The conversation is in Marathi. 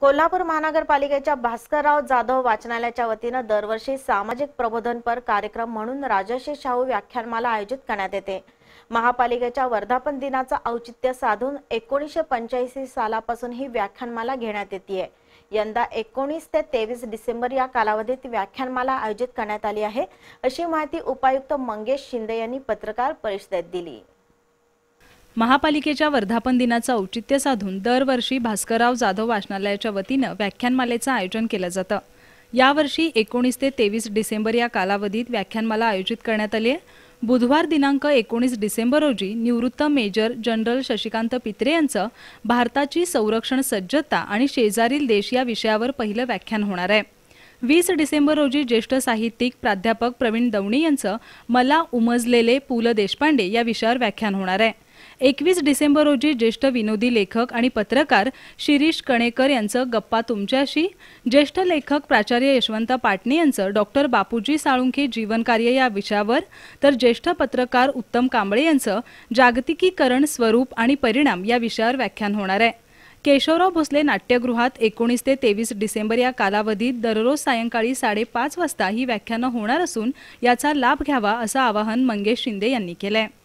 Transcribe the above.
कोल्हापूर महानगरपालिकेच्या भास्करराव जाधव वाचनालयाच्या वतीनं दरवर्षी सामाजिक प्रबोधनपर कार्यक्रम म्हणून राजर्षी शाहू व्याख्यानमाला आयोजित करण्यात येते महापालिकेच्या वर्धापन दिनाचं औचित्य साधून एकोणीसशे पंच्याऐंशी सालापासून ही व्याख्यानमाला घेण्यात येते यंदा एकोणीस ते तेवीस डिसेंबर या कालावधीत व्याख्यानमाला आयोजित करण्यात आली आहे अशी माहिती उपायुक्त मंगेश शिंदे यांनी पत्रकार परिषदेत दिली महापालिकेच्या वर्धापन दिनाचं औचित्य साधून दरवर्षी भास्करराव जाधव वाचनालयाच्या वतीनं व्याख्यानमालेचं आयोजन केलं जातं यावर्षी एकोणीस ते तेवीस डिसेंबर या कालावधीत व्याख्यानमाला आयोजित करण्यात आली आहे बुधवार दिनांक एकोणीस डिसेंबर रोजी निवृत्त मेजर जनरल शशिकांत पित्रे यांचं भारताची संरक्षण सज्जता आणि शेजारील देश या विषयावर पहिलं व्याख्यान होणार आहे वीस डिसेंबर रोजी ज्येष्ठ साहित्यिक प्राध्यापक प्रवीण दवणी यांचं मला उमजलेले पु ल देशपांडे या विषयावर व्याख्यान होणार आहे एकवीस डिसेंबर रोजी ज्येष्ठ विनोदी लेखक आणि पत्रकार शिरीष कणेकर यांचं गप्पा तुमच्याशी ज्येष्ठ लेखक प्राचार्य यशवंत पाटणे यांचं डॉक्टर बापूजी साळुंखे जीवनकार्य या विषयावर तर ज्येष्ठ पत्रकार उत्तम कांबळे यांचं जागतिकीकरण स्वरूप आणि परिणाम या विषयावर व्याख्यान होणार आहे केशवराव भोसले नाट्यगृहात एकोणीस ते तेवीस डिसेंबर या कालावधीत दररोज सायंकाळी साडेपाच वाजता ही व्याख्यानं होणार असून याचा लाभ घ्यावा असं आवाहन मंगेश शिंदे यांनी केलं